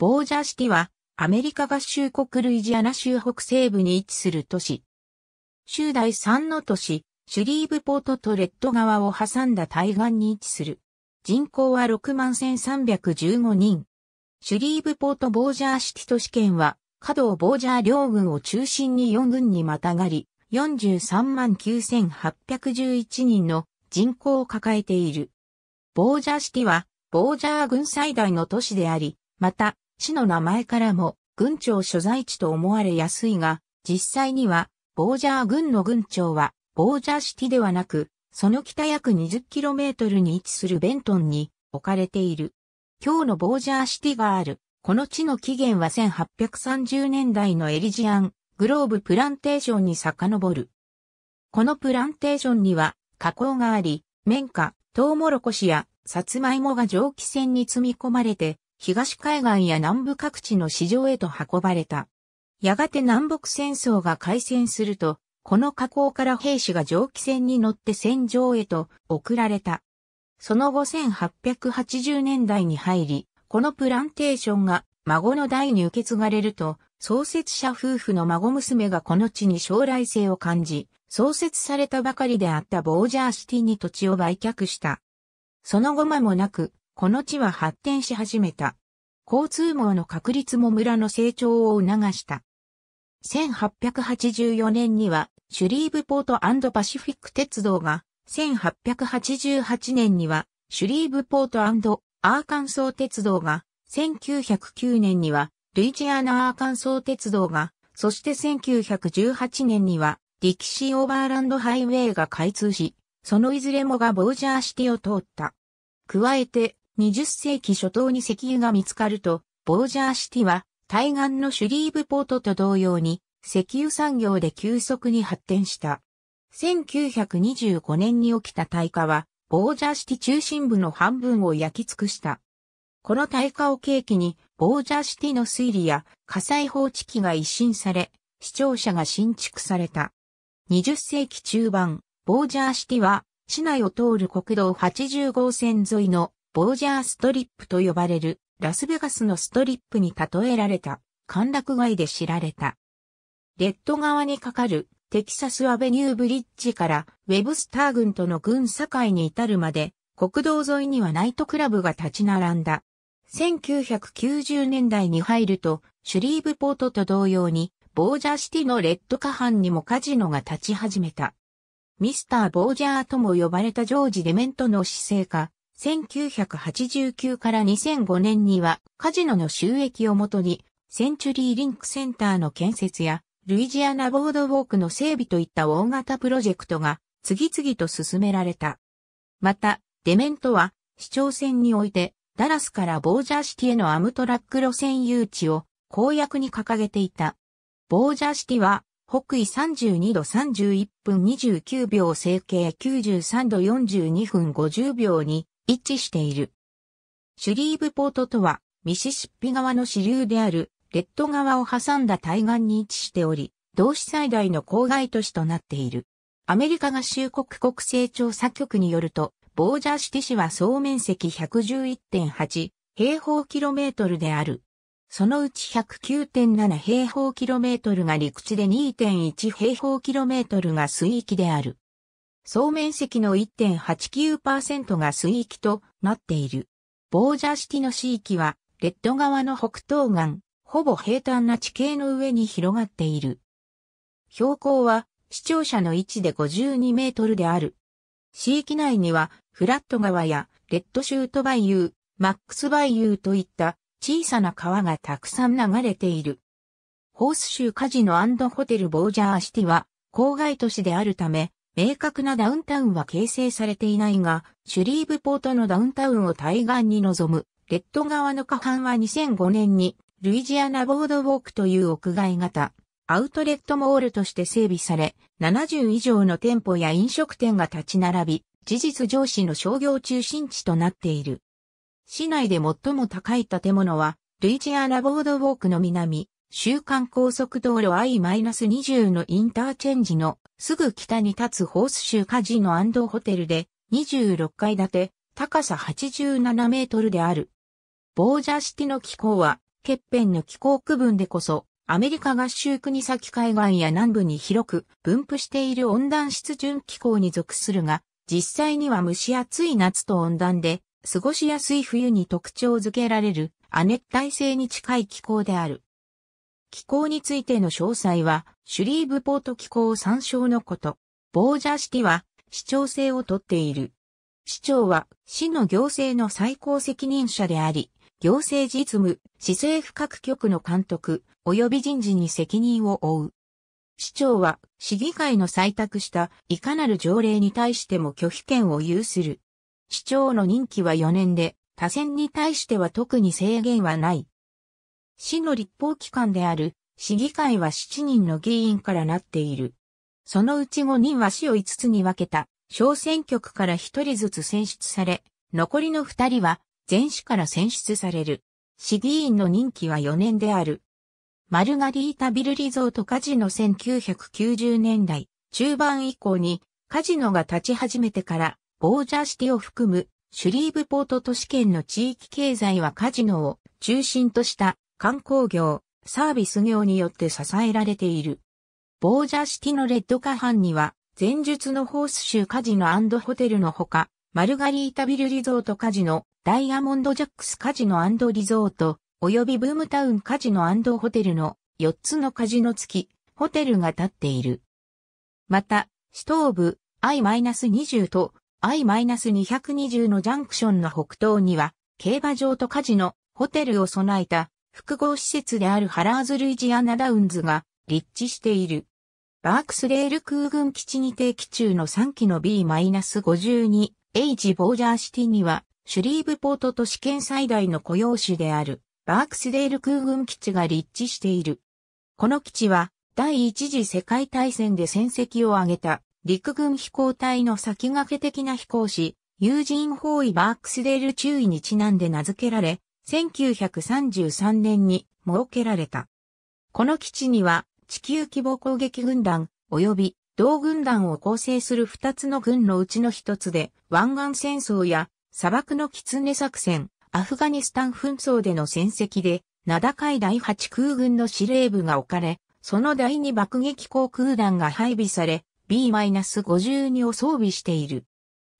ボージャシティは、アメリカ合衆国ルイジアナ州北西部に位置する都市。州第3の都市、シュリーブポートとレッド川を挟んだ対岸に位置する。人口は61,315人。シュリーブポート・ボージャーシティ都市圏は、下道ボージャー両軍を中心に4軍にまたがり、439,811人の人口を抱えている。ボージャーシティは、ボージャー軍最大の都市であり、また、市の名前からも軍庁所在地と思われやすいが、実際には、ボージャー郡の郡庁は、ボージャーシティではなく、その北約 20km に位置するベントンに置かれている。今日のボージャーシティがある、この地の起源は1830年代のエリジアン、グローブプランテーションに遡る。このプランテーションには、加工があり、綿花、トウモロコシや、サツマイモが蒸気船に積み込まれて、東海岸や南部各地の市場へと運ばれた。やがて南北戦争が開戦すると、この河口から兵士が蒸気船に乗って戦場へと送られた。その後1880年代に入り、このプランテーションが孫の代に受け継がれると、創設者夫婦の孫娘がこの地に将来性を感じ、創設されたばかりであったボージャーシティに土地を売却した。その後間もなく、この地は発展し始めた。交通網の確立も村の成長を促した。1884年には、シュリーブポートパシフィック鉄道が、1888年には、シュリーブポートアーカンソー鉄道が、1909年には、ルイジアナアーカンソー鉄道が、そして1918年には、ディキシーオーバーランドハイウェイが開通し、そのいずれもがボージャーシティを通った。加えて、20世紀初頭に石油が見つかると、ボージャーシティは対岸のシュリーブポートと同様に石油産業で急速に発展した。1925年に起きた大火は、ボージャーシティ中心部の半分を焼き尽くした。この大火を契機に、ボージャーシティの推理や火災報知器が一新され、視聴者が新築された。20世紀中盤、ボージャーシティは、市内を通る国道80号線沿いのボージャーストリップと呼ばれるラスベガスのストリップに例えられた歓楽街で知られた。レッド側にかかるテキサスアベニューブリッジからウェブスター軍との軍境に至るまで国道沿いにはナイトクラブが立ち並んだ。1990年代に入るとシュリーブポートと同様にボージャーシティのレッド下半にもカジノが立ち始めた。ミスター・ボージャーとも呼ばれたジョージ・デメントの姿勢か、1989から2005年にはカジノの収益をもとにセンチュリーリンクセンターの建設やルイジアナボードウォークの整備といった大型プロジェクトが次々と進められた。また、デメントは市長選においてダラスからボージャーシティへのアムトラック路線誘致を公約に掲げていた。ボージャーシティは北緯32度31分29秒整形93度42分50秒に一致している。シュリーブポートとは、ミシシッピ川の支流である、レッド川を挟んだ対岸に位置しており、同市最大の郊外都市となっている。アメリカ合衆国国勢調査局によると、ボージャーシティ市は総面積111.8平方キロメートルである。そのうち109.7平方キロメートルが陸地で2.1平方キロメートルが水域である。総面積の1.89%が水域となっている。ボージャーシティの市域は、レッド川の北東岸、ほぼ平坦な地形の上に広がっている。標高は、視聴者の位置で52メートルである。市域内には、フラット川や、レッドシュートバイユー、マックスバイユーといった小さな川がたくさん流れている。ホース州カジノホテルボージャーシティは、郊外都市であるため、明確なダウンタウンは形成されていないが、シュリーブポートのダウンタウンを対岸に望む、レッド側の下半は2005年に、ルイジアナボードウォークという屋外型、アウトレットモールとして整備され、70以上の店舗や飲食店が立ち並び、事実上市の商業中心地となっている。市内で最も高い建物は、ルイジアナボードウォークの南、週間高速道路 I-20 のインターチェンジのすぐ北に立つホース州カジノホテルで26階建て、高さ87メートルである。ボージャシティの気候は、欠片の気候区分でこそ、アメリカ合衆国先海岸や南部に広く分布している温暖湿潤気候に属するが、実際には蒸し暑い夏と温暖で、過ごしやすい冬に特徴づけられる亜熱帯性に近い気候である。気候についての詳細は、シュリーブポート機構参照のこと。ボージャシティは、市長制をとっている。市長は、市の行政の最高責任者であり、行政実務、市政府各局の監督、及び人事に責任を負う。市長は、市議会の採択したいかなる条例に対しても拒否権を有する。市長の任期は4年で、他選に対しては特に制限はない。市の立法機関である市議会は7人の議員からなっている。そのうち5人は市を5つに分けた小選挙区から1人ずつ選出され、残りの2人は全市から選出される。市議員の任期は4年である。マルガリータビルリゾートカジノ1990年代中盤以降にカジノが立ち始めてからボージャーシティを含むシュリーブポート都市圏の地域経済はカジノを中心とした観光業、サービス業によって支えられている。ボージャシティのレッドカハンには、前述のホース州カジノホテルのほか、マルガリータビルリゾートカジノ、ダイヤモンドジャックスカジノリゾート、及びブームタウンカジノホテルの4つのカジノ付き、ホテルが建っている。また、ストーブ I-20 と I-220 のジャンクションの北東には、競馬場とカジノ、ホテルを備えた複合施設であるハラーズ・ルイジアナ・ダウンズが立地している。バークスレール空軍基地に定期中の3機の B-52H ボージャーシティには、シュリーブポート都市圏最大の雇用種である、バークスレール空軍基地が立地している。この基地は、第一次世界大戦で戦績を挙げた、陸軍飛行隊の先駆け的な飛行士、ユージン・ホーイ・バークスデール中尉にちなんで名付けられ、1933年に設けられた。この基地には地球規模攻撃軍団及び同軍団を構成する2つの軍のうちの1つで湾岸戦争や砂漠の狐作戦、アフガニスタン紛争での戦績で名高い第8空軍の司令部が置かれ、その第2爆撃航空団が配備され、B-52 を装備している。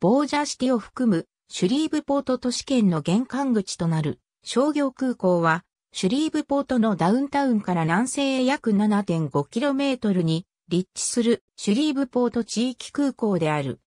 ボージャーシティを含むシュリーブポート都市圏の玄関口となる商業空港は、シュリーブポートのダウンタウンから南西へ約 7.5km に立地するシュリーブポート地域空港である。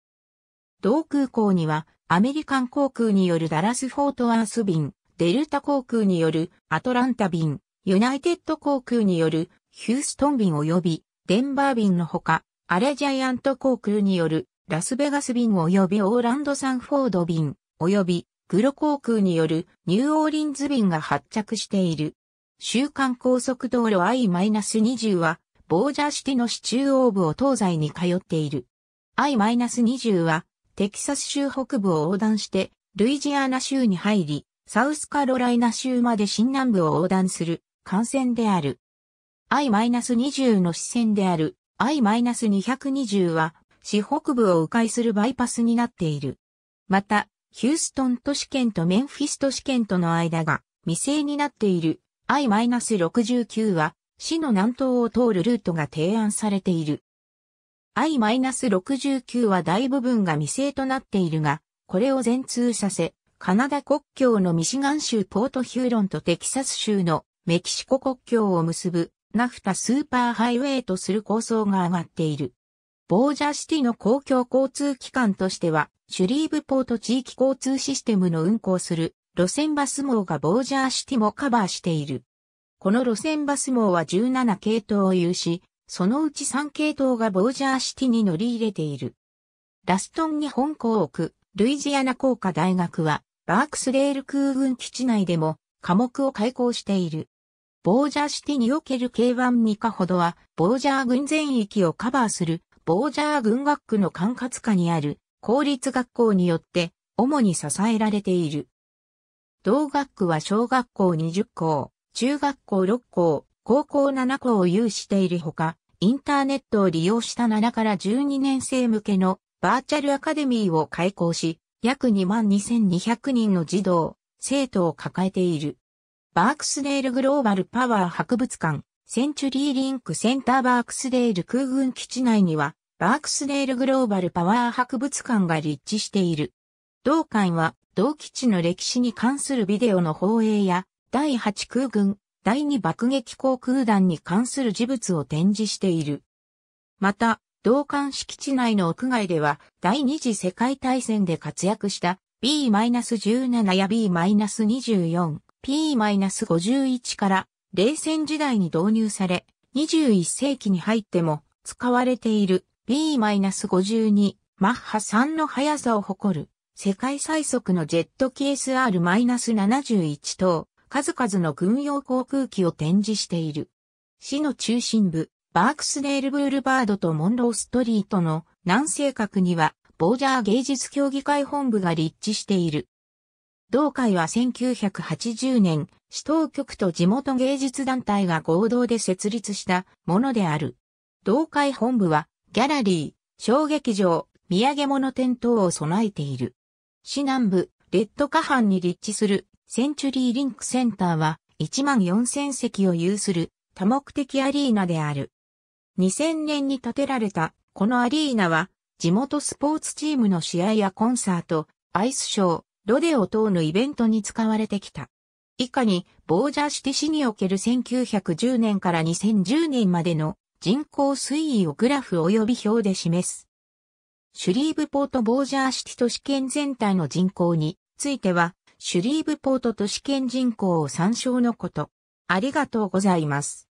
同空港にはアメリカン航空によるダラスフォートワース便、デルタ航空によるアトランタ便、ユナイテッド航空によるヒューストン便及びデンバー便のほか、アレジャイアント航空によるラスベガス便及びオーランドサンフォード便及びグロ航空によるニューオーリンズ便が発着している。週間高速道路 I-20 は、ボージャーシティの市中央部を東西に通っている。I-20 は、テキサス州北部を横断して、ルイジアナ州に入り、サウスカロライナ州まで新南部を横断する幹線である。I-20 の支線である I-220 は、市北部を迂回するバイパスになっている。また、ヒューストン都市圏とメンフィス都市圏との間が未成になっている I-69 は市の南東を通るルートが提案されている。I-69 は大部分が未成となっているが、これを全通させ、カナダ国境のミシガン州ポートヒューロンとテキサス州のメキシコ国境を結ぶナフタスーパーハイウェイとする構想が上がっている。ボージャシティの公共交通機関としては、シュリーブポート地域交通システムの運行する路線バス網がボージャーシティもカバーしている。この路線バス網は17系統を有し、そのうち3系統がボージャーシティに乗り入れている。ラストンに本校く、ルイジアナ工科大学は、バークスレール空軍基地内でも科目を開講している。ボージャーシティにおける K1 2課ほどは、ボージャー軍全域をカバーするボージャー軍学区の管轄下にある公立学校によって主に支えられている。同学区は小学校20校、中学校6校、高校7校を有しているほか、インターネットを利用した7から12年生向けのバーチャルアカデミーを開校し、約22,200人の児童、生徒を抱えている。バークスネールグローバルパワー博物館、センチュリーリンクセンターバークスデール空軍基地内には、バークスデールグローバルパワー博物館が立地している。同館は、同基地の歴史に関するビデオの放映や、第8空軍、第2爆撃航空団に関する事物を展示している。また、同館敷地内の屋外では、第二次世界大戦で活躍した B-17 や B-24、P-51 から冷戦時代に導入され、21世紀に入っても使われている B-52 マッハ3の速さを誇る世界最速のジェット機 SR-71 等数々の軍用航空機を展示している。市の中心部、バークスデールブールバードとモンローストリートの南西角にはボージャー芸術協議会本部が立地している。同会は1980年市当局と地元芸術団体が合同で設立したものである。同会本部は、ギャラリー、小劇場、土産物店等を備えている。市南部、レッド下半に立地するセンチュリーリンクセンターは1万4000席を有する多目的アリーナである。2000年に建てられたこのアリーナは地元スポーツチームの試合やコンサート、アイスショー、ロデオ等のイベントに使われてきた。以下に、ボージャーシティ市における1910年から2010年までの人口推移をグラフ及び表で示す。シュリーブポートボージャーシティ都市圏全体の人口については、シュリーブポート都市圏人口を参照のこと。ありがとうございます。